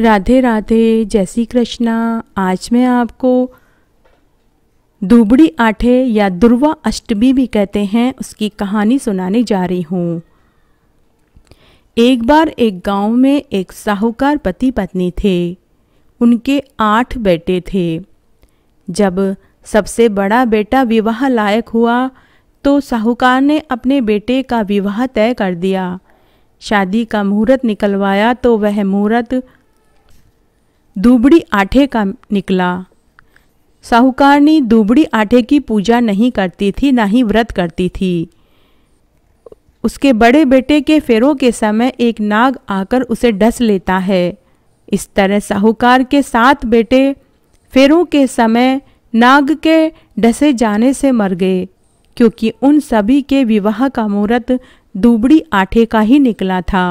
राधे राधे जय श्री कृष्णा आज मैं आपको दुबड़ी आठे या दुर्वा अष्टमी भी कहते हैं उसकी कहानी सुनाने जा रही हूँ एक बार एक गांव में एक साहूकार पति पत्नी थे उनके आठ बेटे थे जब सबसे बड़ा बेटा विवाह लायक हुआ तो साहूकार ने अपने बेटे का विवाह तय कर दिया शादी का मुहूर्त निकलवाया तो वह मुहूर्त दुबड़ी आठे का निकला साहूकारनी दुबड़ी आठे की पूजा नहीं करती थी ना ही व्रत करती थी उसके बड़े बेटे के फेरों के समय एक नाग आकर उसे डस लेता है इस तरह साहूकार के सात बेटे फेरों के समय नाग के डसे जाने से मर गए क्योंकि उन सभी के विवाह का मुहूर्त दुबड़ी आठे का ही निकला था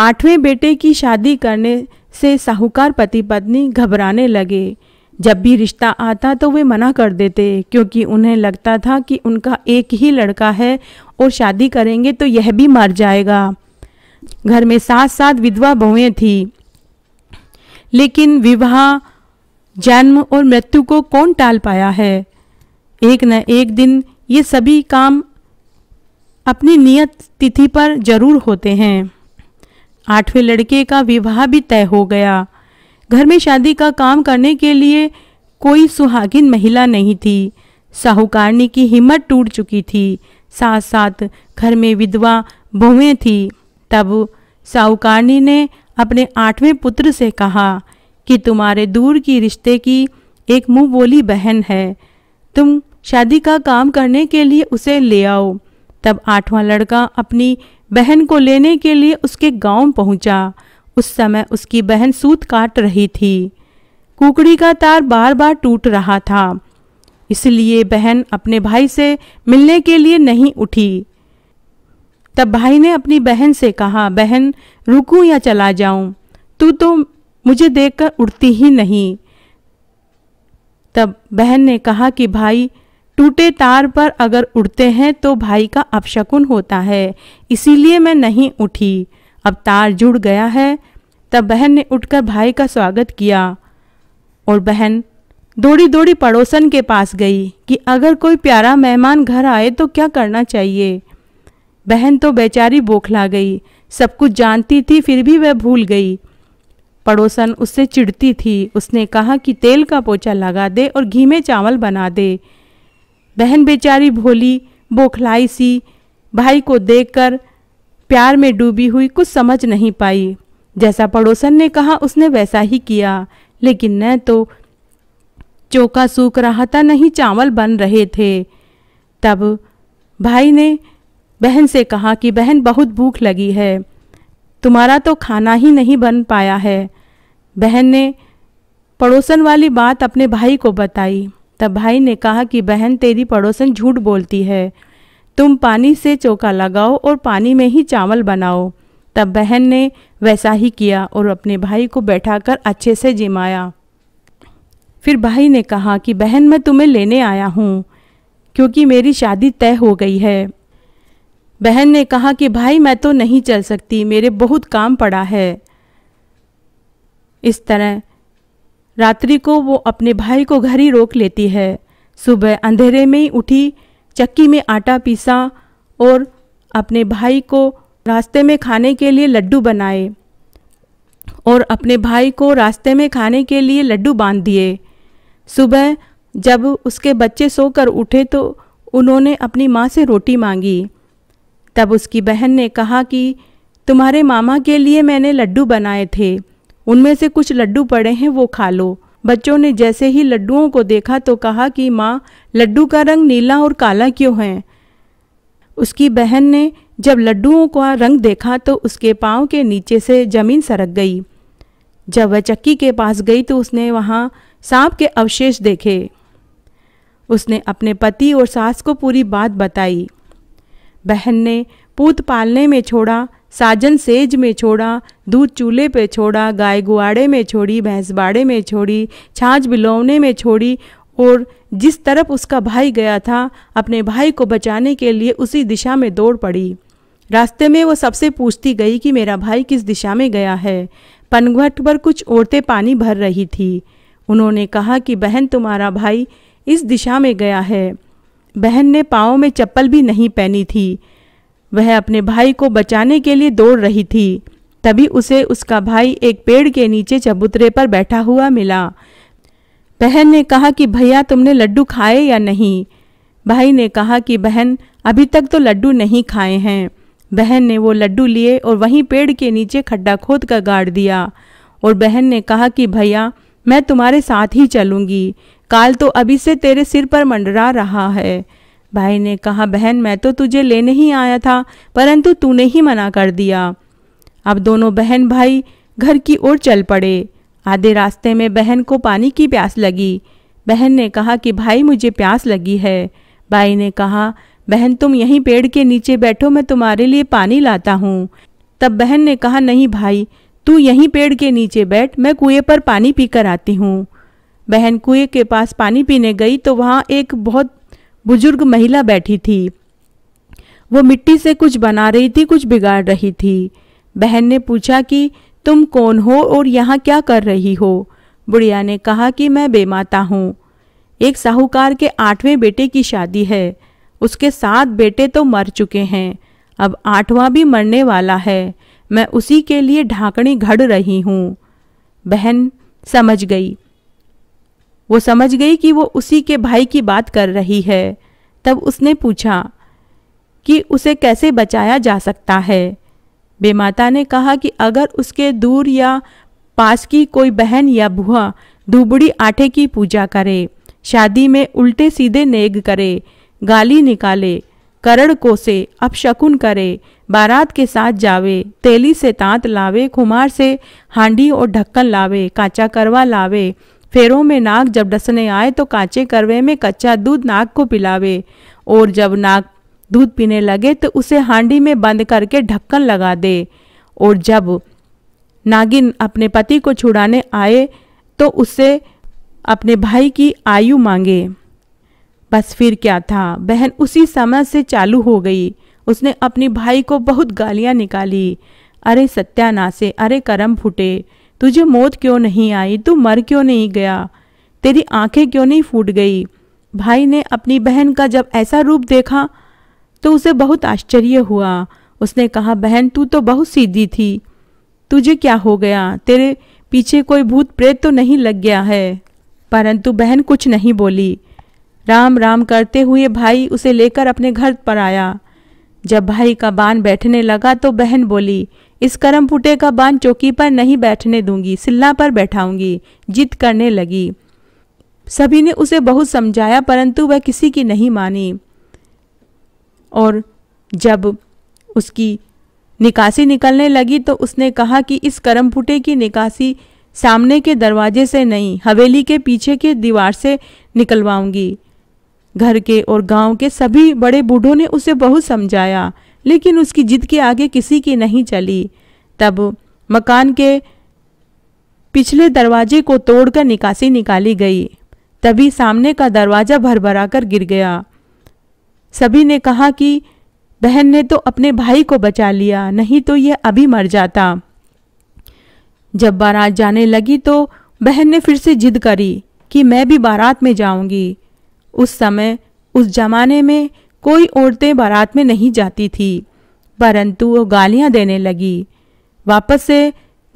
आठवें बेटे की शादी करने से साहूकार पति पत्नी घबराने लगे जब भी रिश्ता आता तो वे मना कर देते क्योंकि उन्हें लगता था कि उनका एक ही लड़का है और शादी करेंगे तो यह भी मर जाएगा घर में साथ साथ विधवा बहुएं थीं लेकिन विवाह जन्म और मृत्यु को कौन टाल पाया है एक न एक दिन ये सभी काम अपनी नियत तिथि पर जरूर होते हैं आठवें लड़के का विवाह भी तय हो गया घर में शादी का काम करने के लिए कोई सुहागिन महिला नहीं थी साहूकारनी की हिम्मत टूट चुकी थी साथ साथ घर में विधवा बहुएं थी तब साहूकारनी ने अपने आठवें पुत्र से कहा कि तुम्हारे दूर की रिश्ते की एक मुंह बोली बहन है तुम शादी का काम करने के लिए उसे ले आओ तब आठवां लड़का अपनी बहन को लेने के लिए उसके गांव पहुंचा उस समय उसकी बहन सूत काट रही थी कुकड़ी का तार बार बार टूट रहा था इसलिए बहन अपने भाई से मिलने के लिए नहीं उठी तब भाई ने अपनी बहन से कहा बहन रुकूं या चला जाऊं तू तो मुझे देखकर उठती ही नहीं तब बहन ने कहा कि भाई टूटे तार पर अगर उड़ते हैं तो भाई का अपशकुन होता है इसीलिए मैं नहीं उठी अब तार जुड़ गया है तब बहन ने उठकर भाई का स्वागत किया और बहन दौड़ी दौड़ी पड़ोसन के पास गई कि अगर कोई प्यारा मेहमान घर आए तो क्या करना चाहिए बहन तो बेचारी बौखला गई सब कुछ जानती थी फिर भी वह भूल गई पड़ोसन उससे चिढ़ती थी उसने कहा कि तेल का पोछा लगा दे और घी में चावल बना दे बहन बेचारी भोली बौखलाई सी भाई को देखकर प्यार में डूबी हुई कुछ समझ नहीं पाई जैसा पड़ोसन ने कहा उसने वैसा ही किया लेकिन न तो चौका सूख रहा था नहीं चावल बन रहे थे तब भाई ने बहन से कहा कि बहन बहुत भूख लगी है तुम्हारा तो खाना ही नहीं बन पाया है बहन ने पड़ोसन वाली बात अपने भाई को बताई तब भाई ने कहा कि बहन तेरी पड़ोसन झूठ बोलती है तुम पानी से चौका लगाओ और पानी में ही चावल बनाओ तब बहन ने वैसा ही किया और अपने भाई को बैठाकर अच्छे से जिमाया फिर भाई ने कहा कि बहन मैं तुम्हें लेने आया हूँ क्योंकि मेरी शादी तय हो गई है बहन ने कहा कि भाई मैं तो नहीं चल सकती मेरे बहुत काम पड़ा है इस तरह रात्रि को वो अपने भाई को घर ही रोक लेती है सुबह अंधेरे में ही उठी चक्की में आटा पीसा और अपने भाई को रास्ते में खाने के लिए लड्डू बनाए और अपने भाई को रास्ते में खाने के लिए लड्डू बांध दिए सुबह जब उसके बच्चे सोकर उठे तो उन्होंने अपनी माँ से रोटी मांगी तब उसकी बहन ने कहा कि तुम्हारे मामा के लिए मैंने लड्डू बनाए थे उनमें से कुछ लड्डू पड़े हैं वो खा लो बच्चों ने जैसे ही लड्डुओं को देखा तो कहा कि माँ लड्डू का रंग नीला और काला क्यों है उसकी बहन ने जब लड्डुओं का रंग देखा तो उसके पाँव के नीचे से जमीन सरक गई जब वह चक्की के पास गई तो उसने वहाँ सांप के अवशेष देखे उसने अपने पति और सास को पूरी बात बताई बहन ने पूत पालने में छोड़ा साजन सेज में छोड़ा दूध चूल्हे पे छोड़ा गाय गुआड़े में छोड़ी भैंस बाड़े में छोड़ी छाछ बिलौने में छोड़ी और जिस तरफ उसका भाई गया था अपने भाई को बचाने के लिए उसी दिशा में दौड़ पड़ी रास्ते में वो सबसे पूछती गई कि मेरा भाई किस दिशा में गया है पनघट पर कुछ औरतें पानी भर रही थी उन्होंने कहा कि बहन तुम्हारा भाई इस दिशा में गया है बहन ने पाँव में चप्पल भी नहीं पहनी थी वह अपने भाई को बचाने के लिए दौड़ रही थी तभी उसे उसका भाई एक पेड़ के नीचे चबूतरे पर बैठा हुआ मिला बहन ने कहा कि भैया तुमने लड्डू खाए या नहीं भाई ने कहा कि बहन अभी तक तो लड्डू नहीं खाए हैं बहन ने वो लड्डू लिए और वहीं पेड़ के नीचे खड्डा खोद कर गाड़ दिया और बहन ने कहा कि भैया मैं तुम्हारे साथ ही चलूंगी काल तो अभी से तेरे सिर पर मंडरा रहा है भाई ने कहा बहन मैं तो तुझे लेने ही आया था परंतु तूने ही मना कर दिया अब दोनों बहन भाई घर की ओर चल पड़े आधे रास्ते में बहन को पानी की प्यास लगी बहन ने कहा कि भाई मुझे प्यास लगी है भाई ने कहा बहन तुम यहीं पेड़ के नीचे बैठो मैं तुम्हारे लिए पानी लाता हूँ तब बहन ने कहा नहीं भाई तू यहीं पेड़ के नीचे बैठ मैं कुएं पर पानी पीकर आती हूँ बहन कुएं के पास पानी पीने गई तो वहाँ एक बहुत बुजुर्ग महिला बैठी थी वो मिट्टी से कुछ बना रही थी कुछ बिगाड़ रही थी बहन ने पूछा कि तुम कौन हो और यहाँ क्या कर रही हो बुढ़िया ने कहा कि मैं बेमाता हूँ एक साहूकार के आठवें बेटे की शादी है उसके सात बेटे तो मर चुके हैं अब आठवां भी मरने वाला है मैं उसी के लिए ढाकणी घड़ रही हूँ बहन समझ गई वो समझ गई कि वो उसी के भाई की बात कर रही है तब उसने पूछा कि उसे कैसे बचाया जा सकता है बेमाता ने कहा कि अगर उसके दूर या पास की कोई बहन या बुआ दुबड़ी आटे की पूजा करे शादी में उल्टे सीधे नेग करे गाली निकाले करड़ कोसे अपशकुन करे बारात के साथ जावे तेली से तांत लावे खुमार से हांडी और ढक्कन लावे काचा करवा लावे फेरों में नाग जब डसने आए तो कांचे करवे में कच्चा दूध नाग को पिलावे और जब नाग दूध पीने लगे तो उसे हांडी में बंद करके ढक्कन लगा दे और जब नागिन अपने पति को छुड़ाने आए तो उसे अपने भाई की आयु मांगे बस फिर क्या था बहन उसी समय से चालू हो गई उसने अपने भाई को बहुत गालियां निकाली अरे सत्यानाशे अरे करम फूटे तुझे मौत क्यों नहीं आई तू मर क्यों नहीं गया तेरी आंखें क्यों नहीं फूट गई भाई ने अपनी बहन का जब ऐसा रूप देखा तो उसे बहुत आश्चर्य हुआ उसने कहा बहन तू तो बहुत सीधी थी तुझे क्या हो गया तेरे पीछे कोई भूत प्रेत तो नहीं लग गया है परंतु बहन कुछ नहीं बोली राम राम करते हुए भाई उसे लेकर अपने घर पर आया जब भाई का बान बैठने लगा तो बहन बोली इस करम फूटे का बांध चौकी पर नहीं बैठने दूंगी सिल्ला पर बैठाऊंगी जिद करने लगी सभी ने उसे बहुत समझाया परंतु वह किसी की नहीं मानी और जब उसकी निकासी निकलने लगी तो उसने कहा कि इस करम फूटे की निकासी सामने के दरवाजे से नहीं हवेली के पीछे के दीवार से निकलवाऊंगी घर के और गांव के सभी बड़े बूढ़ों ने उसे बहुत समझाया लेकिन उसकी जिद के आगे किसी की नहीं चली तब मकान के पिछले दरवाजे को तोड़कर निकासी निकाली गई तभी सामने का दरवाज़ा भरा कर गिर गया सभी ने कहा कि बहन ने तो अपने भाई को बचा लिया नहीं तो यह अभी मर जाता जब बारात जाने लगी तो बहन ने फिर से जिद करी कि मैं भी बारात में जाऊंगी उस समय उस जमाने में कोई औरतें बारात में नहीं जाती थी परंतु वो गालियां देने लगी वापस से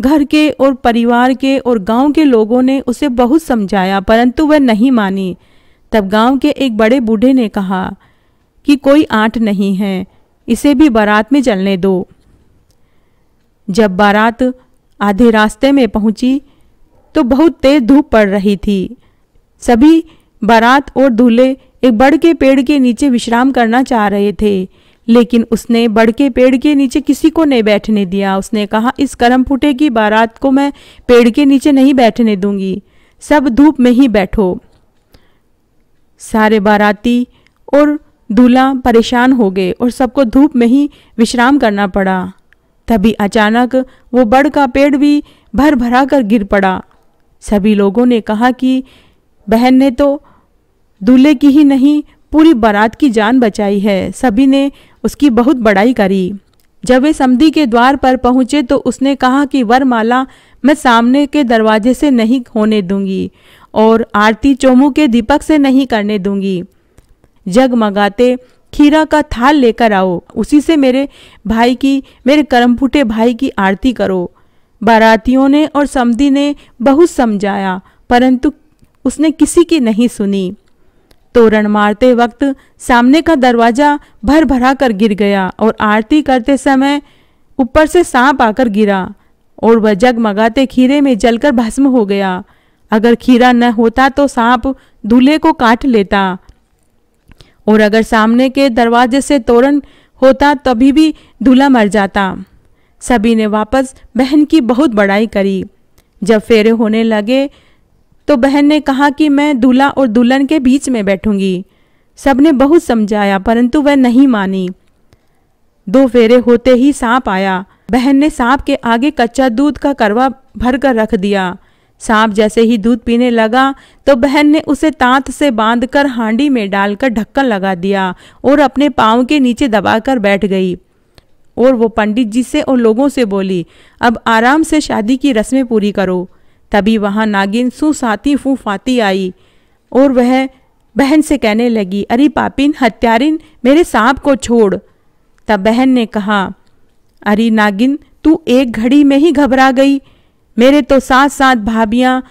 घर के और परिवार के और गांव के लोगों ने उसे बहुत समझाया परंतु वह नहीं मानी तब गांव के एक बड़े बूढ़े ने कहा कि कोई आठ नहीं है इसे भी बारात में चलने दो जब बारात आधे रास्ते में पहुंची तो बहुत तेज धूप पड़ रही थी सभी बारात और दूल्हे एक बड़ के पेड़ के नीचे विश्राम करना चाह रहे थे लेकिन उसने बड़ के पेड़ के नीचे किसी को नहीं बैठने दिया उसने कहा इस कर्म फूटे की बारात को मैं पेड़ के नीचे नहीं बैठने दूंगी सब धूप में ही बैठो सारे बाराती और दूल्हा परेशान हो गए और सबको धूप में ही विश्राम करना पड़ा तभी अचानक वो बड़ का पेड़ भी भर भरा कर गिर पड़ा सभी लोगों ने कहा कि बहन ने तो दूल्हे की ही नहीं पूरी बारात की जान बचाई है सभी ने उसकी बहुत बड़ाई करी जब वे समी के द्वार पर पहुंचे तो उसने कहा कि वरमाला मैं सामने के दरवाजे से नहीं होने दूंगी और आरती चोमू के दीपक से नहीं करने दूंगी जगमगाते खीरा का थाल लेकर आओ उसी से मेरे भाई की मेरे कर्म फूटे भाई की आरती करो बारातियों ने और समधी ने बहुत समझाया परंतु उसने किसी की नहीं सुनी तोरण मारते वक्त सामने का दरवाजा भर भरा कर गिर गया और आरती करते समय ऊपर से सांप आकर गिरा और वह जगमगाते खीरे में जलकर भस्म हो गया अगर खीरा न होता तो सांप दूल्हे को काट लेता और अगर सामने के दरवाजे से तोरण होता तभी भी दूल्हा मर जाता सभी ने वापस बहन की बहुत बड़ाई करी जब फेरे होने लगे तो बहन ने कहा कि मैं दूल्हा और दुल्हन के बीच में बैठूंगी सबने बहुत समझाया परंतु वह नहीं मानी दो फेरे होते ही सांप आया बहन ने सांप के आगे कच्चा दूध का करवा भर कर रख दिया सांप जैसे ही दूध पीने लगा तो बहन ने उसे तांत से बांधकर हांडी में डालकर ढक्कन लगा दिया और अपने पाँव के नीचे दबाकर बैठ गई और वो पंडित जी से और लोगों से बोली अब आराम से शादी की रस्में पूरी करो तभी वहाँ नागिन सुसाती फूफाती आई और वह बहन से कहने लगी अरे पापिन हत्यारिन मेरे सांप को छोड़ तब बहन ने कहा अरे नागिन तू एक घड़ी में ही घबरा गई मेरे तो साथ साथ भाभियाँ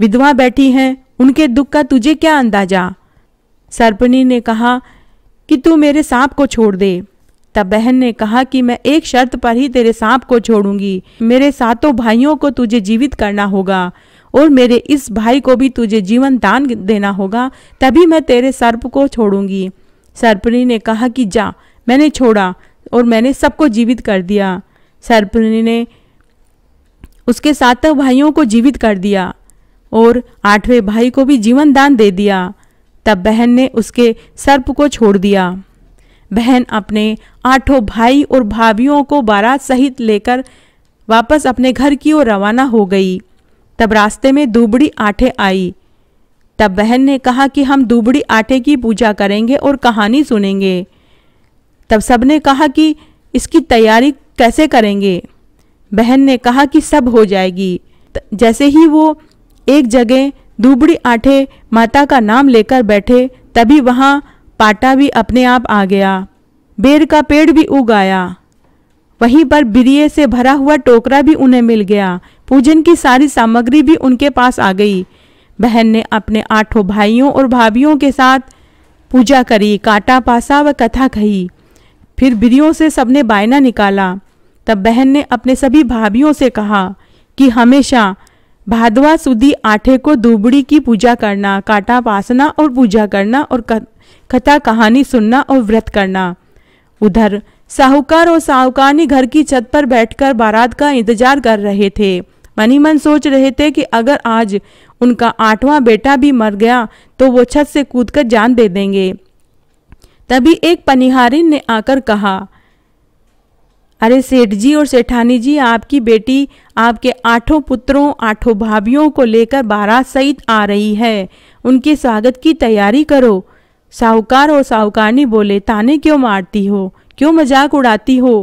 विधवा बैठी हैं उनके दुख का तुझे क्या अंदाजा सर्पणी ने कहा कि तू मेरे सांप को छोड़ दे तब बहन ने कहा कि मैं एक शर्त पर ही तेरे सांप को छोड़ूंगी मेरे सातों भाइयों को तुझे जीवित करना होगा और मेरे इस भाई को भी तुझे जीवन दान देना होगा तभी मैं तेरे सर्प को छोड़ूंगी सर्पणी ने कहा कि जा मैंने छोड़ा और मैंने सबको जीवित कर दिया सर्पणी ने उसके सातों भाइयों को जीवित कर दिया और आठवें भाई को भी जीवन दान दे दिया तब बहन ने उसके सर्प को छोड़ दिया बहन अपने आठों भाई और भाभीियों को बारात सहित लेकर वापस अपने घर की ओर रवाना हो गई तब रास्ते में दूबड़ी आठे आई तब बहन ने कहा कि हम दूबड़ी आटे की पूजा करेंगे और कहानी सुनेंगे तब सब ने कहा कि इसकी तैयारी कैसे करेंगे बहन ने कहा कि सब हो जाएगी जैसे ही वो एक जगह दूबड़ी आठे माता का नाम लेकर बैठे तभी वहाँ पाटा भी अपने आप आ गया बेर का पेड़ भी उग आया वहीं पर बिरिये से भरा हुआ टोकरा भी उन्हें मिल गया पूजन की सारी सामग्री भी उनके पास आ गई बहन ने अपने आठों भाइयों और भाभीियों के साथ पूजा करी काटा पासा व कथा कही फिर बिरियों से सबने बायना निकाला तब बहन ने अपने सभी भाभीियों से कहा कि हमेशा भादवा सुधी आठे को दुबड़ी की पूजा करना काटा पासना और पूजा करना और कथा कहानी सुनना और व्रत करना उधर साहूकार और साहूकारनी घर की छत पर बैठकर बारात का इंतजार कर रहे थे मनी मन सोच रहे थे कि अगर आज उनका आठवां बेटा भी मर गया तो वो छत से कूदकर जान दे देंगे तभी एक पनिहारिन ने आकर कहा अरे सेठ जी और सेठानी जी आपकी बेटी आपके आठों पुत्रों आठों भाभियों को लेकर बारात सहित आ रही है उनके स्वागत की तैयारी करो साहूकार और साहूकारनी बोले ताने क्यों मारती हो क्यों मजाक उड़ाती हो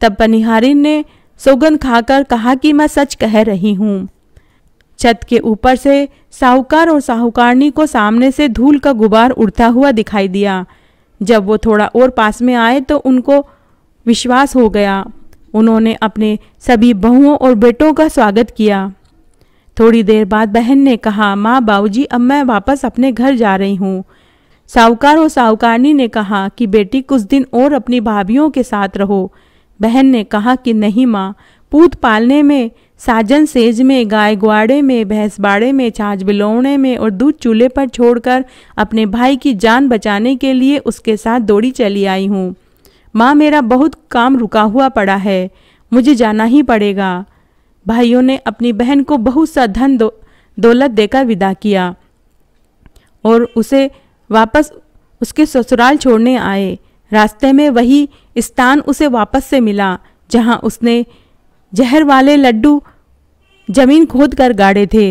तब पनिहारी ने सौगंध खाकर कहा कि मैं सच कह रही हूँ छत के ऊपर से साहूकार और साहूकारनी को सामने से धूल का गुबार उड़ता हुआ दिखाई दिया जब वो थोड़ा और पास में आए तो उनको विश्वास हो गया उन्होंने अपने सभी बहुओं और बेटों का स्वागत किया थोड़ी देर बाद बहन ने कहा माँ बाबूजी अब मैं वापस अपने घर जा रही हूँ साहूकार और साहूकारनी ने कहा कि बेटी कुछ दिन और अपनी भाभीियों के साथ रहो बहन ने कहा कि नहीं माँ पूत पालने में साजन सेज में गाय ग्वाड़े में भैंस बाड़े में छाछ बिलौने में और दूध चूल्हे पर छोड़कर अपने भाई की जान बचाने के लिए उसके साथ दौड़ी चली आई हूँ माँ मेरा बहुत काम रुका हुआ पड़ा है मुझे जाना ही पड़ेगा भाइयों ने अपनी बहन को बहुत सा धन दो, दौलत देकर विदा किया और उसे वापस उसके ससुराल छोड़ने आए रास्ते में वही स्थान उसे वापस से मिला जहां उसने जहर वाले लड्डू जमीन खोद कर गाड़े थे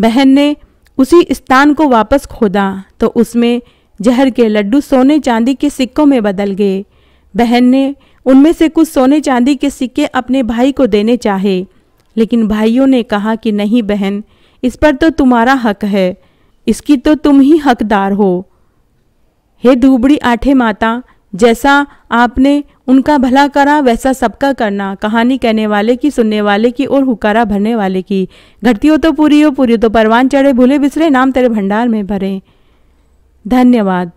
बहन ने उसी स्थान को वापस खोदा तो उसमें जहर के लड्डू सोने चांदी के सिक्कों में बदल गए बहन ने उनमें से कुछ सोने चांदी के सिक्के अपने भाई को देने चाहे लेकिन भाइयों ने कहा कि नहीं बहन इस पर तो तुम्हारा हक है इसकी तो तुम ही हकदार हो हे धूबड़ी आठे माता जैसा आपने उनका भला करा वैसा सबका करना कहानी कहने वाले की सुनने वाले की और हुकारा भरने वाले की घटती हो तो पूरी हो पूरी हो तो परवान चढ़े भूले बिसरे नाम तेरे भंडार में भरें धन्यवाद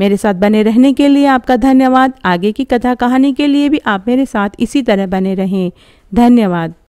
मेरे साथ बने रहने के लिए आपका धन्यवाद आगे की कथा कहानी के लिए भी आप मेरे साथ इसी तरह बने रहें धन्यवाद